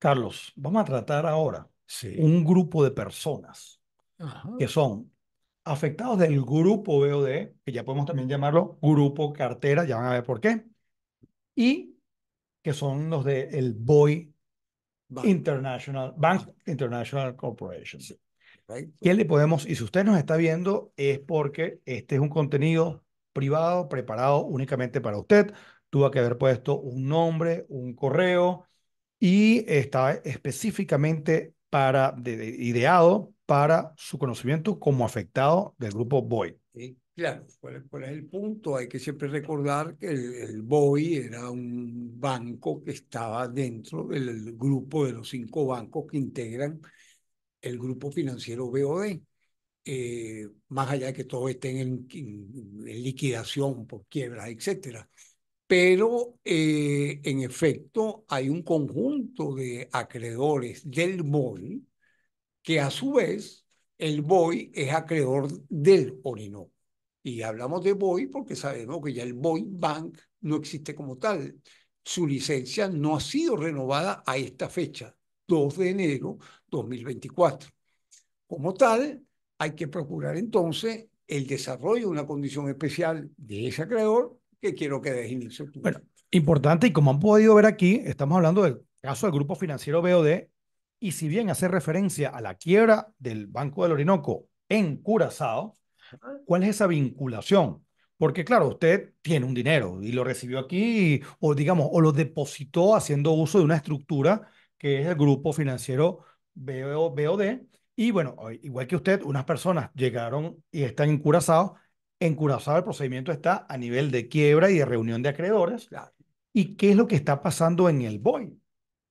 Carlos, vamos a tratar ahora un grupo de personas que son afectados del grupo BOD, que ya podemos también llamarlo grupo cartera, ya van a ver por qué, y que son los de el BOI International, Bank International Corporation. ¿Quién le podemos, y si usted nos está viendo, es porque este es un contenido privado, preparado únicamente para usted. Tuvo que haber puesto un nombre, un correo, y está específicamente para, ideado para su conocimiento como afectado del grupo BOI. claro, ¿cuál, es el punto? Hay que siempre recordar que el, BOI era un banco que estaba dentro del grupo de los cinco bancos que integran el grupo financiero BOD. Eh, más allá de que todos estén en, en liquidación por quiebras, etcétera pero eh, en efecto hay un conjunto de acreedores del BOI que a su vez el BOI es acreedor del Orinoco. Y hablamos de BOI porque sabemos que ya el BOI Bank no existe como tal. Su licencia no ha sido renovada a esta fecha, 2 de enero 2024. Como tal, hay que procurar entonces el desarrollo de una condición especial de ese acreedor que quiero que des inicio Bueno, importante, y como han podido ver aquí, estamos hablando del caso del grupo financiero BOD, y si bien hace referencia a la quiebra del Banco del Orinoco en Curazao, ¿cuál es esa vinculación? Porque claro, usted tiene un dinero y lo recibió aquí, o digamos, o lo depositó haciendo uso de una estructura que es el grupo financiero BOD. Y bueno, igual que usted, unas personas llegaron y están en Curazao en el procedimiento está a nivel de quiebra y de reunión de acreedores. ¿Y qué es lo que está pasando en el BOI?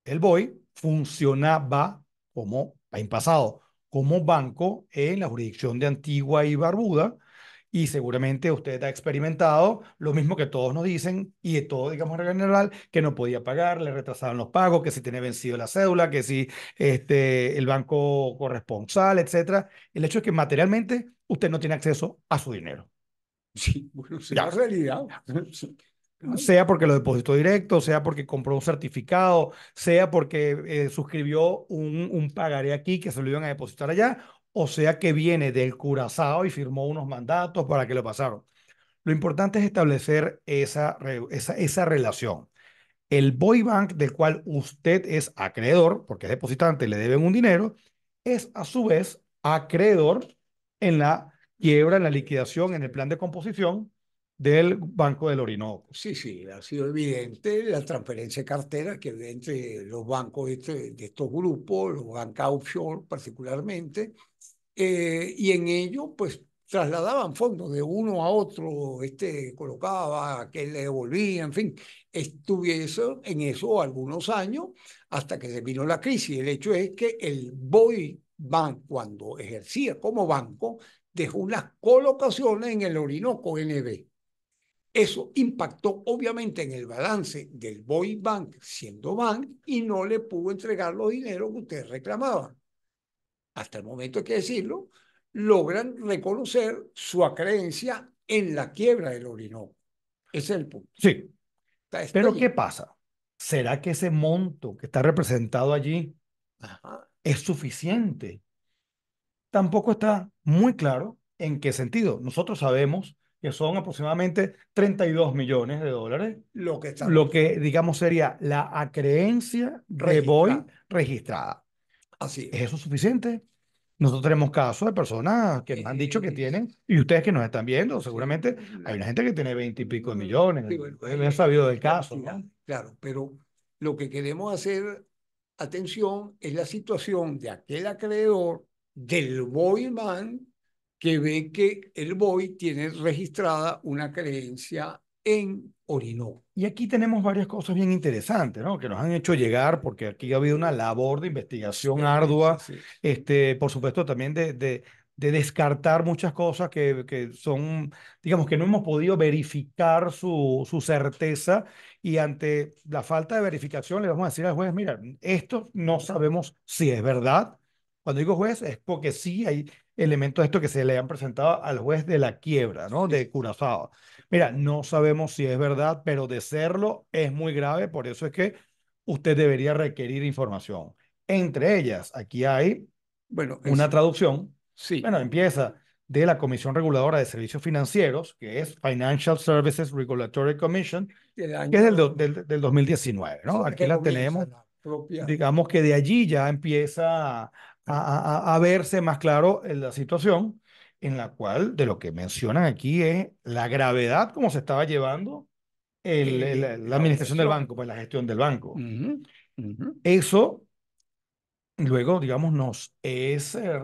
El BOI funcionaba como, en pasado, como banco en la jurisdicción de Antigua y Barbuda y seguramente usted ha experimentado lo mismo que todos nos dicen y de todo, digamos, en general, que no podía pagar, le retrasaban los pagos, que si tenía vencido la cédula, que si este, el banco corresponsal, etcétera. El hecho es que materialmente usted no tiene acceso a su dinero. Sí, bueno, realidad. Sea porque lo depositó directo, sea porque compró un certificado, sea porque eh, suscribió un, un pagaré aquí que se lo iban a depositar allá, o sea que viene del Curazao y firmó unos mandatos para que lo pasaron. Lo importante es establecer esa, esa, esa relación. El Boy Bank del cual usted es acreedor, porque es depositante y le deben un dinero, es a su vez acreedor en la quiebra la liquidación, en el plan de composición del Banco del Orinoco. Sí, sí, ha sido evidente la transferencia de cartera que entre los bancos este, de estos grupos, los bancos offshore particularmente, eh, y en ello, pues trasladaban fondos de uno a otro, este colocaba, que le devolvía, en fin, estuviese en eso algunos años hasta que se vino la crisis. El hecho es que el Boy Bank, cuando ejercía como banco, dejó unas colocaciones en el Orinoco NB. Eso impactó obviamente en el balance del Boy Bank, siendo bank, y no le pudo entregar los dineros que ustedes reclamaban. Hasta el momento hay que decirlo, logran reconocer su acreencia en la quiebra del Orinoco. Ese es el punto. Sí. Pero ¿qué pasa? ¿Será que ese monto que está representado allí es suficiente tampoco está muy claro en qué sentido. Nosotros sabemos que son aproximadamente 32 millones de dólares, lo que, lo que digamos sería la acreencia de registrada. Así es. eso suficiente? Nosotros tenemos casos de personas que nos han dicho que eh, tienen, y ustedes que nos están viendo, seguramente hay una gente que tiene 20 y pico de millones. Sí, sabido del caso. Claro, pero lo que queremos hacer atención es la situación de aquel acreedor del boy que ve que el boy tiene registrada una creencia en Orinoco. Y aquí tenemos varias cosas bien interesantes, ¿no? Que nos han hecho llegar, porque aquí ha habido una labor de investigación ardua, este, por supuesto también de, de, descartar muchas cosas que, son, digamos, que no hemos podido verificar su, su certeza y ante la falta de verificación le vamos a decir al juez, mira, esto no sabemos si es verdad, cuando digo juez es porque sí hay elementos de esto que se le han presentado al juez de la quiebra, ¿no? De Curazao. Mira, no sabemos si es verdad, pero de serlo es muy grave, por eso es que usted debería requerir información. Entre ellas, aquí hay bueno, una traducción. Sí. Bueno, empieza de la Comisión Reguladora de Servicios Financieros, que es Financial Services Regulatory Commission, que es del, 2019, ¿no? Aquí la tenemos. digamos que de allí ya empieza a, verse más claro la situación en la cual de lo que mencionan aquí es la gravedad como se estaba llevando eh, eh, la, administración del banco, pues la gestión del banco. Eso luego, digamos, nos es, eh,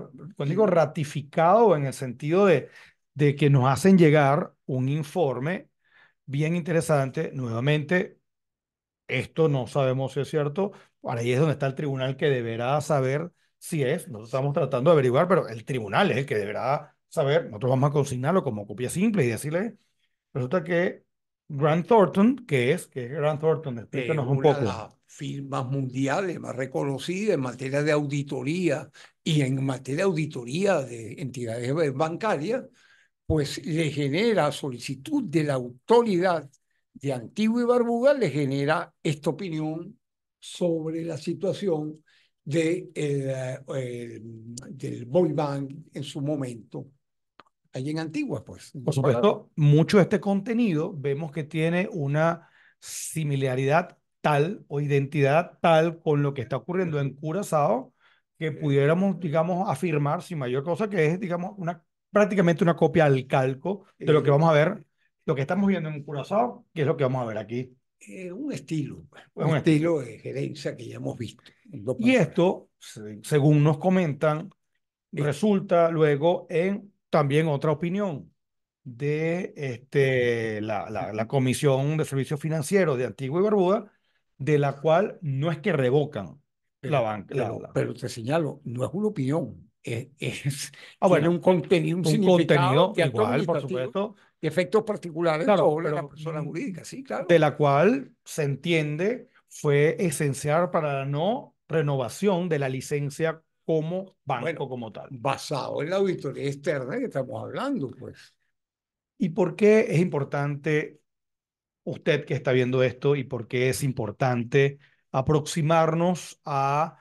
digo, ratificado en el sentido de, de que nos hacen llegar un informe bien interesante. Nuevamente, esto no sabemos si es cierto. Ahora ahí es donde está el tribunal que deberá saber sí es, nosotros estamos tratando de averiguar, pero el tribunal es el que deberá saber, nosotros vamos a consignarlo como copia simple y decirle, resulta que Grant Thornton, que es? que es Grant Thornton? Explícanos un poco. Una de las firmas mundiales más reconocidas en materia de auditoría y en materia de auditoría de entidades bancarias, pues le genera solicitud de la autoridad de Antigua y Barbuda, le genera esta opinión sobre la situación el, eh, eh, del boy en su momento, allí en Antigua, pues. Por supuesto, mucho de este contenido vemos que tiene una similaridad tal o identidad tal con lo que está ocurriendo en Curazao que pudiéramos, digamos, afirmar sin mayor cosa que es, digamos, una, prácticamente una copia al calco de lo que eh, vamos a ver, lo que estamos viendo en Curazao, que es lo que vamos a ver aquí eh, un estilo, pues, un, estilo, de gerencia que ya hemos visto. Y esto, según nos comentan, resulta luego en también otra opinión de este, la, la, Comisión de Servicios Financieros de Antigua y Barbuda, de la cual no es que revocan la banca. Pero, te señalo, no es una opinión, es, ah, bueno, un contenido, un, contenido igual, por supuesto, efectos particulares claro, sobre la persona jurídica, sí, claro. De la cual se entiende fue esencial para la no renovación de la licencia como banco como tal. Basado en la auditoría externa que estamos hablando, pues. ¿Y por qué es importante usted que está viendo esto y por qué es importante aproximarnos a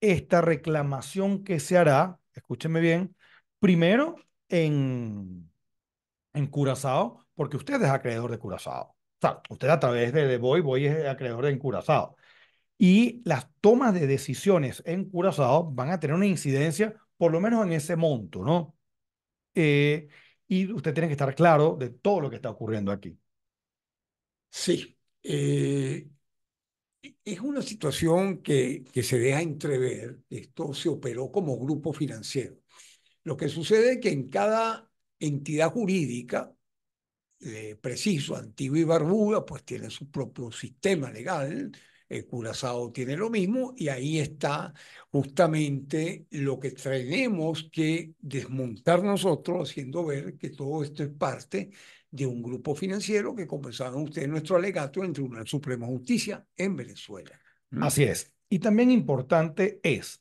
esta reclamación que se hará, escúcheme bien, primero en en Curazao porque usted es acreedor de Curazao. O sea, usted a través de, de Boy, Boy es acreedor de Curazao. Y las tomas de decisiones en Curazao van a tener una incidencia, por lo menos en ese monto, ¿no? Eh, y usted tiene que estar claro de todo lo que está ocurriendo aquí. Sí. Eh, es una situación que, que se deja entrever. Esto se operó como grupo financiero. Lo que sucede es que en cada entidad jurídica, eh, preciso, Antigua y Barbuda, pues tiene su propio sistema legal, el Curazao tiene lo mismo y ahí está justamente lo que tenemos que desmontar nosotros, haciendo ver que todo esto es parte de un grupo financiero que comenzaron ustedes nuestro alegato en el Tribunal Supremo de Justicia en Venezuela. Mm. Así es. Y también importante es,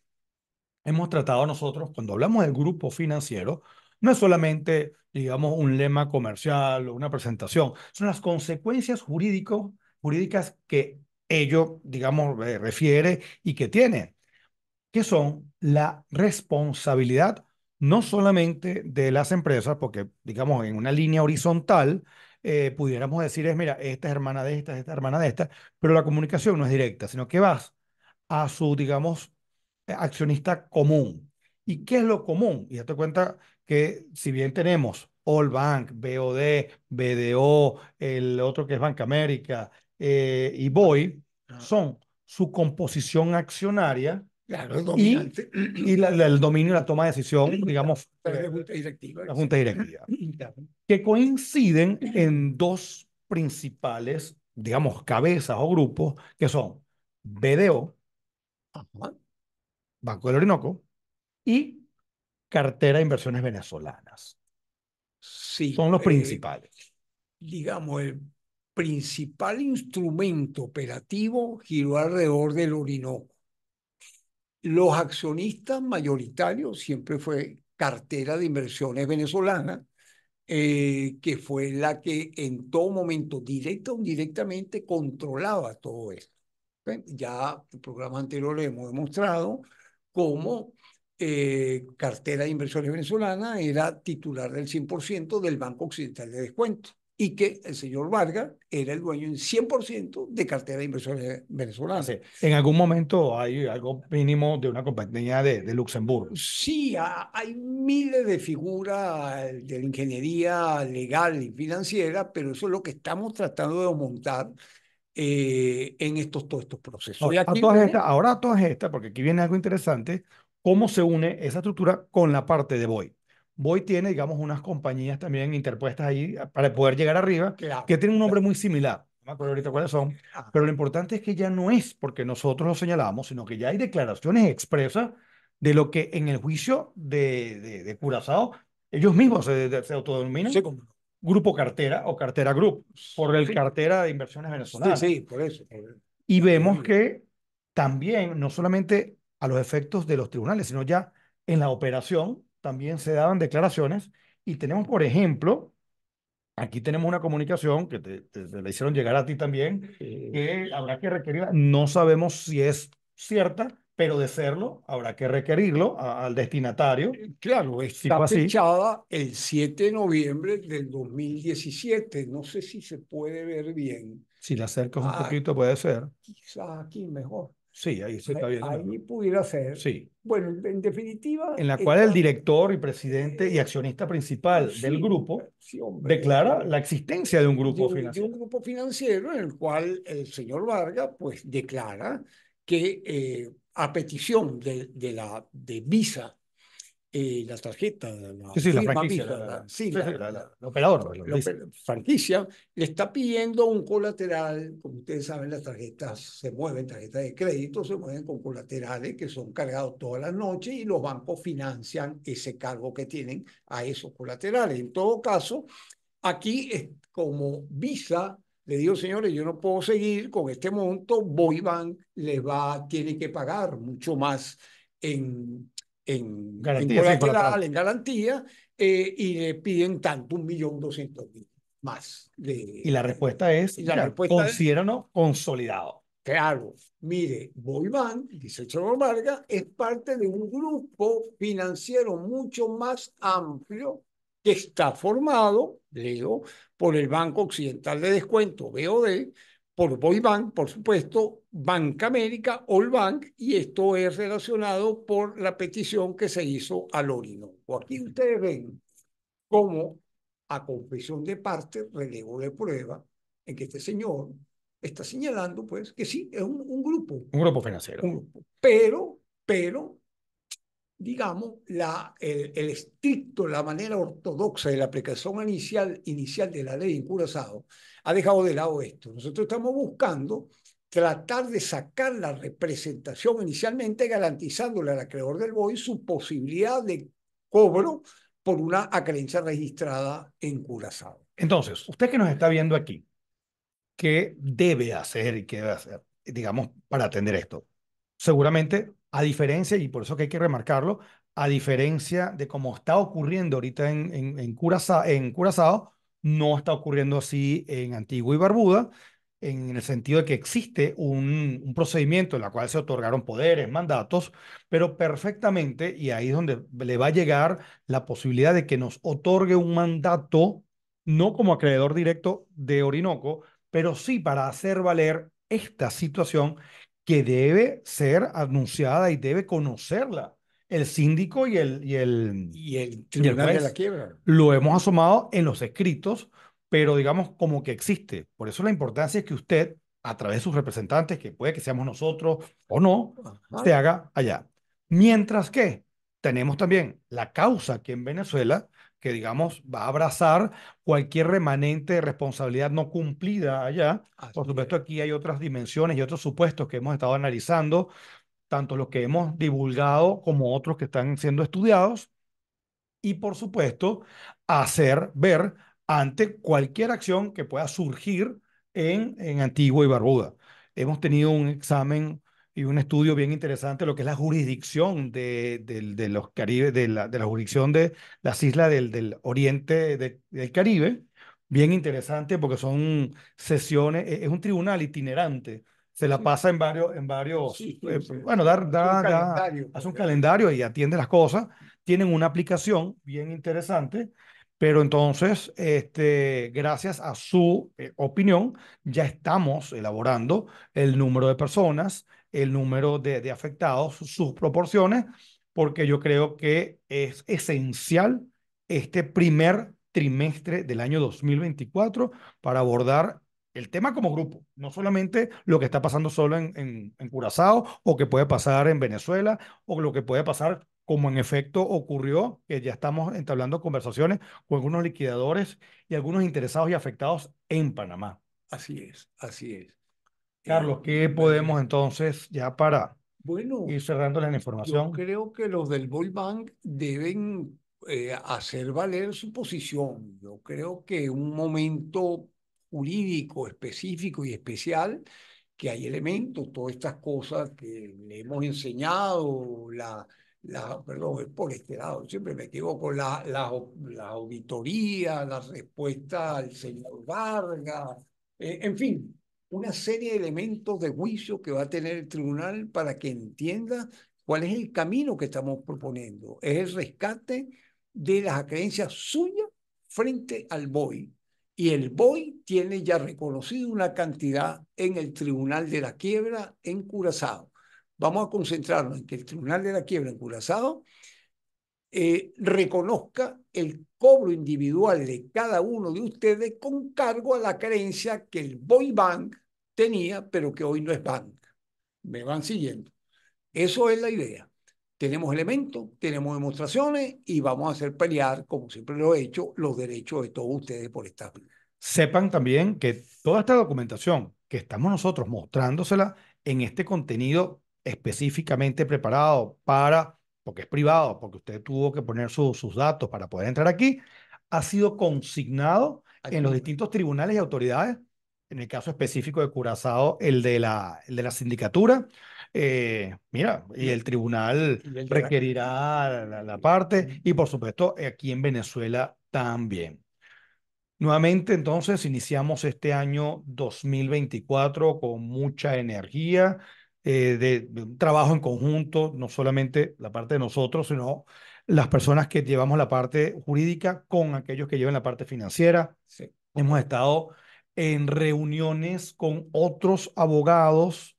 hemos tratado nosotros, cuando hablamos del grupo financiero, no es solamente, digamos, un lema comercial o una presentación, son las consecuencias jurídicas que ello, digamos, refiere y que tiene, que son la responsabilidad no solamente de las empresas, porque, digamos, en una línea horizontal, eh, pudiéramos decir es, mira, esta es hermana de esta, esta es hermana de esta, pero la comunicación no es directa, sino que vas a su, digamos, accionista común. ¿Y qué es lo común? Y te cuenta que si bien tenemos All Bank, BOD, BDO, el otro que es Banca América eh, y BOI, ah. son su composición accionaria y, el dominio y la toma de decisión, digamos, junta directiva, junta directiva que coinciden en dos principales, digamos, cabezas o grupos, que son BDO, Banco del Orinoco, y cartera de inversiones venezolanas. Sí. Son los eh, principales. digamos, el principal instrumento operativo giró alrededor del Orinoco. Los accionistas mayoritarios siempre fue cartera de inversiones venezolana, eh, que fue la que en todo momento, directa o indirectamente, controlaba todo esto. Ya Ya en anterior le hemos demostrado cómo eh, cartera de inversiones venezolana era titular del 100% del Banco Occidental de Descuento y que el señor Vargas era el dueño en 100% de cartera de inversiones venezolanas. En algún momento hay algo mínimo de una compañía de, de Luxemburgo. Sí, hay miles de figuras de la ingeniería legal y financiera, pero eso es lo que estamos tratando de montar eh, en estos, todos estos procesos. Ahora, todas estas, ahora a todas estas, porque aquí viene algo interesante, cómo se une esa estructura con la parte de Boy. Boy tiene, digamos, unas compañías también interpuestas ahí ah, para poder llegar arriba, que tienen un nombre muy similar. No me acuerdo ahorita cuáles son. Ah. Pero lo importante es que ya no es porque nosotros lo señalamos, sino que ya hay declaraciones expresas de lo que en el juicio de, de, Curazao ellos mismos se, se autodenominan. Grupo Cartera o Cartera Group, por el Cartera de Inversiones Venezolanas. Sí, sí, por eso. Y vemos que también no solamente a los efectos de los tribunales, sino ya en la operación también se daban declaraciones y tenemos, por ejemplo, aquí tenemos una comunicación que te, la hicieron llegar a ti también, que habrá que requerirla. No sabemos si es cierta, pero de serlo habrá que requerirlo al destinatario. Eh, claro, está fechada el 7 de noviembre del 2017. No sé si se puede ver bien. Si la acercas un ah, poquito puede ser. Quizás aquí mejor. Sí, ahí se está viendo. Ahí pudiera ser. Sí. Bueno, en definitiva. En la cual el director y presidente y accionista principal del grupo declara la existencia de un grupo financiero. un grupo financiero en el cual el señor Vargas, pues, declara que eh, a petición de, de la de Visa la, tarjeta la franquicia, la, franquicia, le está pidiendo un colateral, como ustedes saben, las tarjetas se mueven, tarjetas de crédito se mueven con colaterales que son cargados toda la noche y los bancos financian ese cargo que tienen a esos colaterales. En todo caso, aquí es como Visa le digo, señores, yo no puedo seguir con este monto, Boybank les va, tiene que pagar mucho más en en, garantía, en garantía, eh, y le piden tanto, un millón doscientos mil más. y la respuesta es, y consolidado. Claro, mire, Bolván, dice Cholo Vargas, es parte de un grupo financiero mucho más amplio que está formado, leo, por el Banco Occidental de Descuento, BOD, por Boybank, por supuesto, Banca América, All Bank, y esto es relacionado por la petición que se hizo al Orinoco. Aquí ustedes ven cómo, a confesión de parte, relevo de prueba, en que este señor está señalando, pues, que sí, es un, un grupo. Un grupo financiero. Un grupo. Pero, pero, digamos, el, estricto, la manera ortodoxa de la aplicación inicial, inicial de la ley en Curazao, ha dejado de lado esto. Nosotros estamos buscando tratar de sacar la representación inicialmente, garantizándole al acreedor del BOI su posibilidad de cobro por una acreencia registrada en Curazao. Entonces, usted que nos está viendo aquí, ¿qué debe hacer y qué debe hacer, digamos, para atender esto? Seguramente a diferencia, y por eso que hay que remarcarlo, a diferencia de cómo está ocurriendo ahorita en, en, Curazao, en no está ocurriendo así en Antigua y Barbuda, en el sentido de que existe un, un, procedimiento en el cual se otorgaron poderes, mandatos, pero perfectamente, y ahí es donde le va a llegar la posibilidad de que nos otorgue un mandato, no como acreedor directo de Orinoco, pero sí para hacer valer esta situación que debe ser anunciada y debe conocerla el síndico y el, y el, y el tribunal de la quiebra. Lo hemos asomado en los escritos, pero digamos como que existe. Por eso la importancia es que usted, a través de sus representantes, que puede que seamos nosotros o no, se haga allá. Mientras que tenemos también la causa que en Venezuela que digamos va a abrazar cualquier remanente de responsabilidad no cumplida allá. Por supuesto, aquí hay otras dimensiones y otros supuestos que hemos estado analizando, tanto los que hemos divulgado como otros que están siendo estudiados. Y por supuesto, hacer ver ante cualquier acción que pueda surgir en, en Antigua y Barbuda. Hemos tenido un examen y un estudio bien interesante lo que es la jurisdicción de, los Caribes, de la, de la jurisdicción de las islas del, del oriente del Caribe. Bien interesante porque son sesiones, e, e, es un tribunal itinerante. Se la pasa en varios, en varios, eh, bueno, da, da, hace, un pues. calendario, y atiende las cosas. Tienen una aplicación bien interesante, pero entonces, este, gracias a su eh, opinión, ya estamos elaborando el número de personas, el número de, afectados, sus proporciones, porque yo creo que es esencial este primer trimestre del año 2024 para abordar el tema como grupo, no solamente lo que está pasando solo en, en, en, Curazao o que puede pasar en Venezuela o lo que puede pasar como en efecto ocurrió, que ya estamos entablando conversaciones con algunos liquidadores y algunos interesados y afectados en Panamá. Así es, así es. Carlos, eh, ¿qué eh, podemos entonces ya para ir cerrando la información? creo que los del Bull Bank deben eh, hacer valer su posición. Yo creo que un momento jurídico específico y especial que hay elementos, todas estas cosas que le hemos enseñado, la, perdón, es por este lado, siempre me equivoco, la, la, la auditoría, la respuesta al señor Vargas, en fin, una serie de elementos de juicio que va a tener el tribunal para que entienda cuál es el camino que estamos proponiendo. Es el rescate de las creencias suyas frente al BOI. Y el BOI tiene ya reconocido una cantidad en el Tribunal de la Quiebra en Curazao. Vamos a concentrarnos en que el Tribunal de la Quiebra en Curazao eh, reconozca el cobro individual de cada uno de ustedes con cargo a la creencia que el Boy Bank tenía, pero que hoy no es bank. Me van siguiendo. Eso es la idea. Tenemos elementos, tenemos demostraciones y vamos a hacer pelear, como siempre lo he hecho, los derechos de todos ustedes por esta Sepan también que toda esta documentación que estamos nosotros mostrándosela en este contenido específicamente preparado para porque es privado, porque usted tuvo que poner sus datos para poder entrar aquí, ha sido consignado en los distintos tribunales y autoridades, en el caso específico de Curazao, el de la, de la sindicatura. Eh, mira, y el tribunal requerirá la, la parte, y por supuesto aquí en Venezuela también. Nuevamente, entonces, iniciamos este año 2024 con mucha energía, eh, de, un trabajo en conjunto, no solamente la parte de nosotros, sino las personas que llevamos la parte jurídica con aquellos que llevan la parte financiera. Hemos estado en reuniones con otros abogados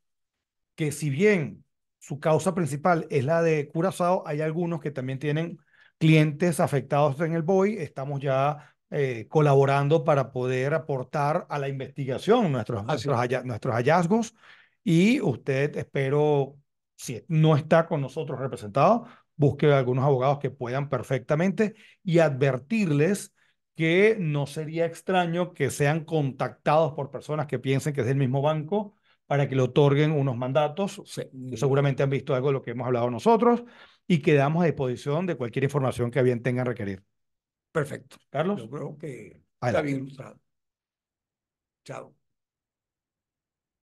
que si bien su causa principal es la de Curazao, hay algunos que también tienen clientes afectados en el BOI. Estamos ya eh, colaborando para poder aportar a la investigación nuestros, nuestros, hallazgos y usted, espero, si no está con nosotros representado, busque algunos abogados que puedan perfectamente y advertirles que no sería extraño que sean contactados por personas que piensen que es el mismo banco para que le otorguen unos mandatos. seguramente han visto algo de lo que hemos hablado nosotros y quedamos a disposición de cualquier información que bien tengan requerir. Perfecto. Carlos. Yo creo que está bien ilustrado. Chao.